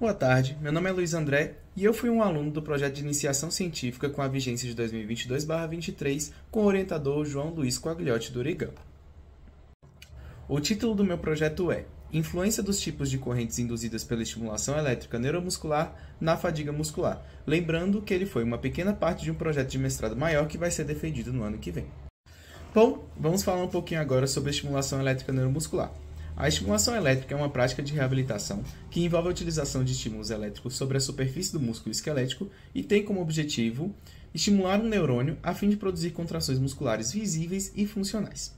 Boa tarde, meu nome é Luiz André e eu fui um aluno do projeto de iniciação científica com a vigência de 2022-23 com o orientador João Luiz Coagliotti Durigão. O título do meu projeto é Influência dos tipos de correntes induzidas pela estimulação elétrica neuromuscular na fadiga muscular, lembrando que ele foi uma pequena parte de um projeto de mestrado maior que vai ser defendido no ano que vem. Bom, vamos falar um pouquinho agora sobre estimulação elétrica neuromuscular. A estimulação elétrica é uma prática de reabilitação que envolve a utilização de estímulos elétricos sobre a superfície do músculo esquelético e tem como objetivo estimular um neurônio a fim de produzir contrações musculares visíveis e funcionais.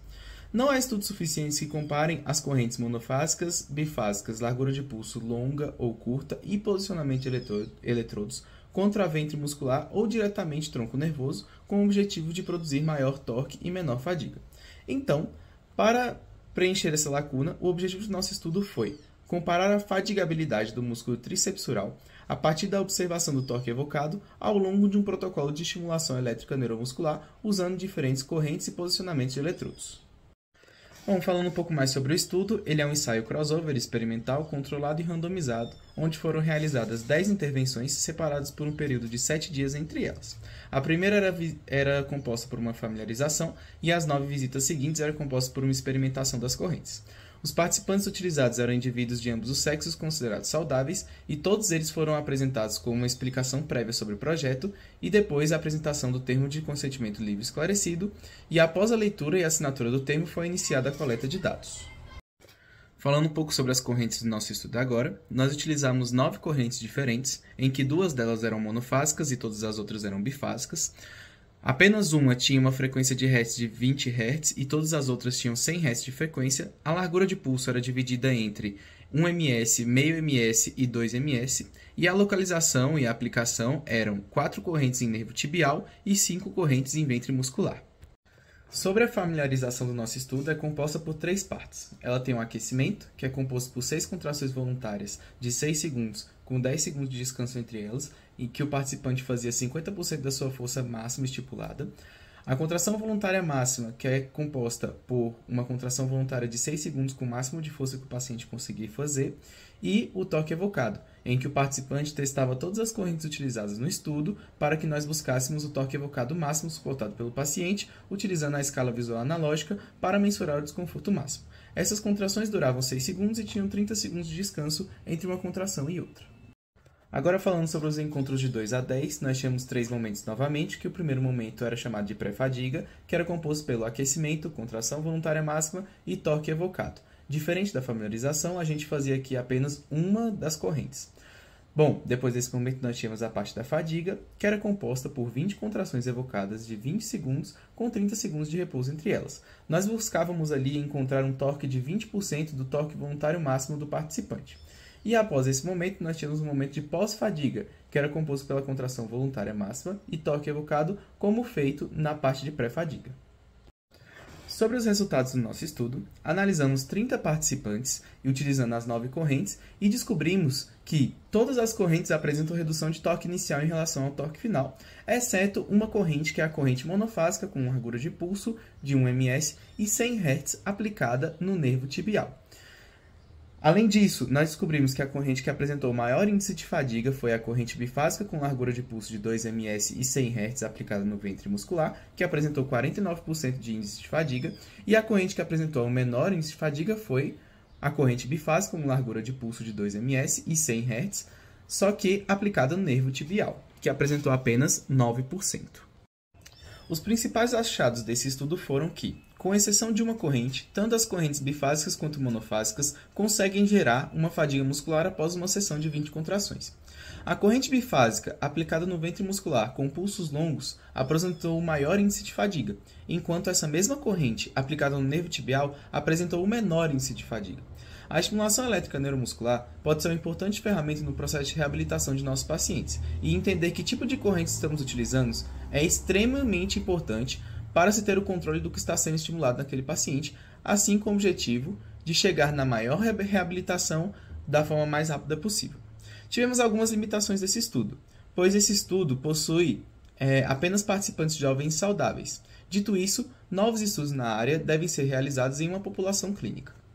Não há estudos suficientes que comparem as correntes monofásicas, bifásicas, largura de pulso longa ou curta e posicionamento de eletrodos contra ventre muscular ou diretamente tronco nervoso com o objetivo de produzir maior torque e menor fadiga. Então, para preencher essa lacuna, o objetivo do nosso estudo foi comparar a fadigabilidade do músculo tricepsural a partir da observação do torque evocado ao longo de um protocolo de estimulação elétrica neuromuscular usando diferentes correntes e posicionamentos de eletrodos. Bom, falando um pouco mais sobre o estudo, ele é um ensaio crossover experimental controlado e randomizado, onde foram realizadas 10 intervenções separadas por um período de 7 dias entre elas. A primeira era, era composta por uma familiarização e as 9 visitas seguintes eram compostas por uma experimentação das correntes. Os participantes utilizados eram indivíduos de ambos os sexos considerados saudáveis e todos eles foram apresentados com uma explicação prévia sobre o projeto e depois a apresentação do termo de consentimento livre esclarecido e após a leitura e assinatura do termo foi iniciada a coleta de dados. Falando um pouco sobre as correntes do nosso estudo agora, nós utilizamos nove correntes diferentes, em que duas delas eram monofásicas e todas as outras eram bifásicas. Apenas uma tinha uma frequência de Hz de 20 Hz e todas as outras tinham 100 Hz de frequência. A largura de pulso era dividida entre 1 ms, meio ms e 2 ms, e a localização e a aplicação eram 4 correntes em nervo tibial e 5 correntes em ventre muscular. Sobre a familiarização do nosso estudo é composta por três partes. Ela tem o um aquecimento, que é composto por seis contrações voluntárias de 6 segundos, com 10 segundos de descanso entre elas, em que o participante fazia 50% da sua força máxima estipulada. A contração voluntária máxima, que é composta por uma contração voluntária de 6 segundos com o máximo de força que o paciente conseguir fazer, e o toque evocado, em que o participante testava todas as correntes utilizadas no estudo para que nós buscássemos o torque evocado máximo suportado pelo paciente, utilizando a escala visual analógica para mensurar o desconforto máximo. Essas contrações duravam 6 segundos e tinham 30 segundos de descanso entre uma contração e outra. Agora falando sobre os encontros de 2 a 10, nós tínhamos três momentos novamente, que o primeiro momento era chamado de pré-fadiga, que era composto pelo aquecimento, contração voluntária máxima e torque evocado. Diferente da familiarização, a gente fazia aqui apenas uma das correntes. Bom, depois desse momento nós tínhamos a parte da fadiga, que era composta por 20 contrações evocadas de 20 segundos com 30 segundos de repouso entre elas. Nós buscávamos ali encontrar um torque de 20% do torque voluntário máximo do participante. E após esse momento, nós tínhamos um momento de pós-fadiga, que era composto pela contração voluntária máxima e torque evocado, como feito na parte de pré-fadiga. Sobre os resultados do nosso estudo, analisamos 30 participantes e utilizando as 9 correntes e descobrimos que todas as correntes apresentam redução de torque inicial em relação ao torque final, exceto uma corrente que é a corrente monofásica com largura de pulso de 1 ms e 100 Hz aplicada no nervo tibial. Além disso, nós descobrimos que a corrente que apresentou maior índice de fadiga foi a corrente bifásica com largura de pulso de 2 ms e 100 Hz aplicada no ventre muscular, que apresentou 49% de índice de fadiga, e a corrente que apresentou o menor índice de fadiga foi a corrente bifásica com largura de pulso de 2 ms e 100 Hz, só que aplicada no nervo tibial, que apresentou apenas 9%. Os principais achados desse estudo foram que com exceção de uma corrente, tanto as correntes bifásicas quanto monofásicas conseguem gerar uma fadiga muscular após uma sessão de 20 contrações. A corrente bifásica, aplicada no ventre muscular com pulsos longos, apresentou o maior índice de fadiga, enquanto essa mesma corrente, aplicada no nervo tibial, apresentou o menor índice de fadiga. A estimulação elétrica neuromuscular pode ser uma importante ferramenta no processo de reabilitação de nossos pacientes, e entender que tipo de corrente estamos utilizando é extremamente importante para se ter o controle do que está sendo estimulado naquele paciente, assim com o objetivo de chegar na maior reabilitação da forma mais rápida possível. Tivemos algumas limitações desse estudo, pois esse estudo possui é, apenas participantes jovens saudáveis. Dito isso, novos estudos na área devem ser realizados em uma população clínica.